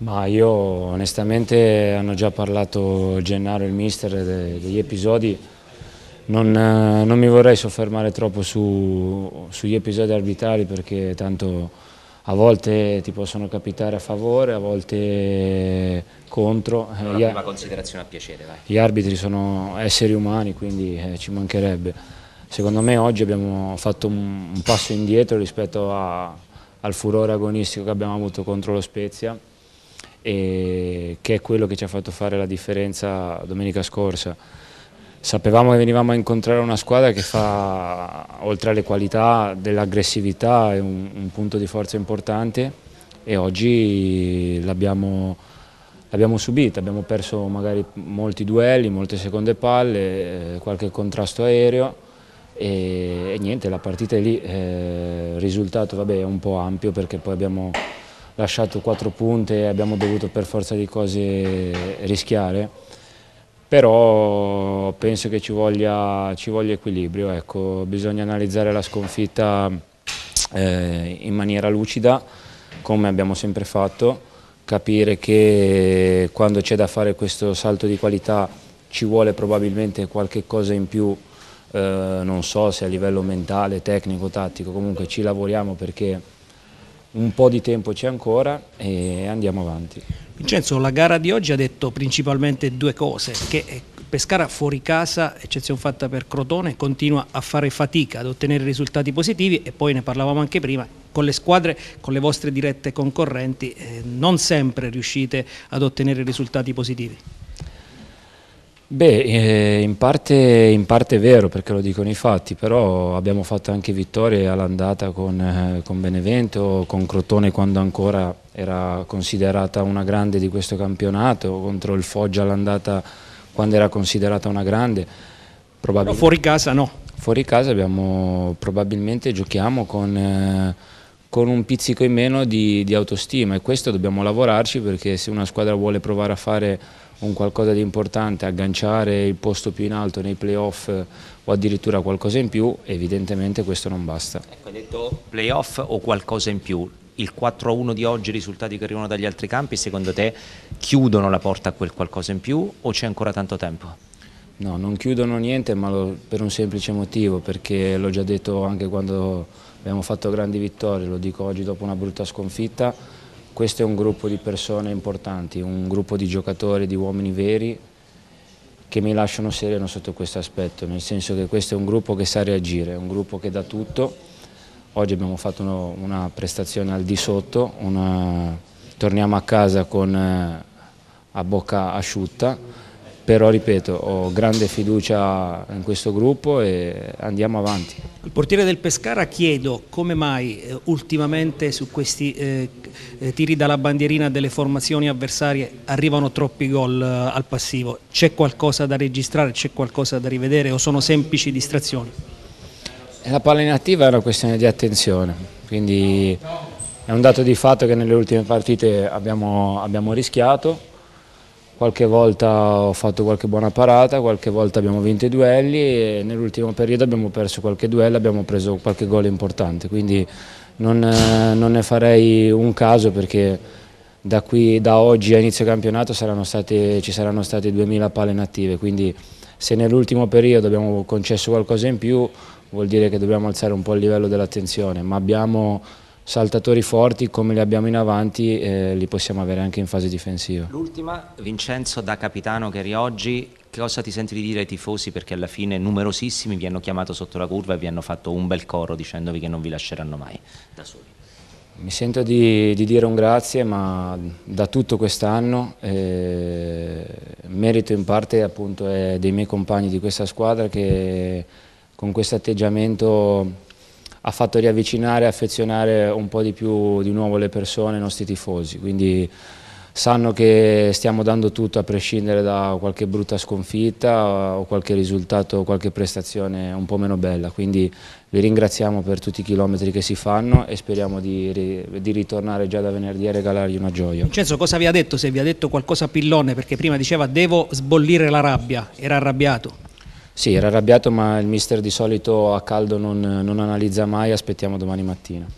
Ma io onestamente hanno già parlato Gennaro e il mister degli episodi, non, eh, non mi vorrei soffermare troppo su, sugli episodi arbitrali perché tanto a volte ti possono capitare a favore, a volte contro. È Una eh, prima considerazione a piacere. Vai. Gli arbitri sono esseri umani quindi eh, ci mancherebbe. Secondo me oggi abbiamo fatto un, un passo indietro rispetto a, al furore agonistico che abbiamo avuto contro lo Spezia e che è quello che ci ha fatto fare la differenza domenica scorsa. Sapevamo che venivamo a incontrare una squadra che fa, oltre alle qualità, dell'aggressività è un, un, punto di forza importante e oggi l'abbiamo, subita, abbiamo perso magari molti duelli, molte seconde palle, eh, qualche contrasto aereo e, e niente, la partita è lì, il eh, risultato vabbè, è un po' ampio perché poi abbiamo lasciato quattro punte e abbiamo dovuto per forza di cose rischiare, però penso che ci voglia, ci voglia equilibrio, ecco. bisogna analizzare la sconfitta eh, in maniera lucida, come abbiamo sempre fatto, capire che quando c'è da fare questo salto di qualità ci vuole probabilmente qualche cosa in più eh, non so se a livello mentale, tecnico, tattico, comunque ci lavoriamo perché un po' di tempo c'è ancora e andiamo avanti. Vincenzo, la gara di oggi ha detto principalmente due cose, che Pescara fuori casa, eccezione fatta per Crotone, continua a fare fatica ad ottenere risultati positivi e poi ne parlavamo anche prima, con le squadre, con le vostre dirette concorrenti eh, non sempre riuscite ad ottenere risultati positivi. Beh, eh, in, parte, in parte, è vero perché lo dicono i fatti, però abbiamo fatto anche vittorie all'andata con, eh, con, Benevento, con Crotone quando ancora era considerata una grande di questo campionato, contro il Foggia all'andata quando era considerata una grande. Probabil... fuori casa no? Fuori casa abbiamo, probabilmente giochiamo con... Eh, con un pizzico in meno di, di autostima e questo dobbiamo lavorarci perché se una squadra vuole provare a fare un qualcosa di importante, agganciare il posto più in alto nei playoff eh, o addirittura qualcosa in più, evidentemente questo non basta. Ecco, hai detto playoff o qualcosa in più, il 4-1 di oggi, i risultati che arrivano dagli altri campi, secondo te chiudono la porta a quel qualcosa in più o c'è ancora tanto tempo? No, non chiudono niente, ma lo, per un semplice motivo, perché l'ho già detto anche quando abbiamo fatto grandi vittorie, lo dico oggi dopo una brutta sconfitta, questo è un gruppo di persone importanti, un gruppo di giocatori, di uomini veri che mi lasciano sereno sotto questo aspetto, nel senso che questo è un gruppo che sa reagire, un gruppo che dà tutto. Oggi abbiamo fatto uno, una prestazione al di sotto, una, torniamo a casa con, eh, a bocca asciutta, però ripeto ho grande fiducia in questo gruppo e andiamo avanti. Il portiere del Pescara chiedo come mai eh, ultimamente su questi eh, eh, tiri dalla bandierina delle formazioni avversarie, arrivano troppi gol eh, al passivo. C'è qualcosa da registrare, c'è qualcosa da rivedere o sono semplici distrazioni? Eh, la palla inattiva è una questione di attenzione, quindi è un dato di fatto che nelle ultime partite abbiamo, abbiamo rischiato, qualche volta ho fatto qualche buona parata, qualche volta abbiamo vinto i duelli e nell'ultimo periodo abbiamo perso qualche duello, abbiamo preso qualche gol importante, quindi non, eh, non ne farei un caso perché da, qui, da oggi a inizio campionato saranno state, ci saranno state 2000 palle inattive, quindi se nell'ultimo periodo abbiamo concesso qualcosa in più vuol dire che dobbiamo alzare un po' il livello dell'attenzione, ma abbiamo saltatori forti come li abbiamo in avanti eh, li possiamo avere anche in fase difensiva. L'ultima, Vincenzo da capitano che eri oggi, cosa ti senti di dire ai tifosi perché alla fine numerosissimi vi hanno chiamato sotto la curva e vi hanno fatto un bel coro dicendovi che non vi lasceranno mai da soli? Mi sento di, di dire un grazie ma da tutto quest'anno, eh, merito in parte appunto dei miei compagni di questa squadra che con questo atteggiamento ha fatto riavvicinare e affezionare un po' di più di nuovo le persone, i nostri tifosi, quindi sanno che stiamo dando tutto a prescindere da qualche brutta sconfitta o qualche risultato, qualche prestazione un po' meno bella, quindi vi ringraziamo per tutti i chilometri che si fanno e speriamo di, di ritornare già da venerdì a regalargli una gioia. Vincenzo cosa vi ha detto? Se vi ha detto qualcosa a pillone perché prima diceva devo sbollire la rabbia, era arrabbiato? Sì, era arrabbiato ma il mister di solito a caldo non, non analizza mai, aspettiamo domani mattina.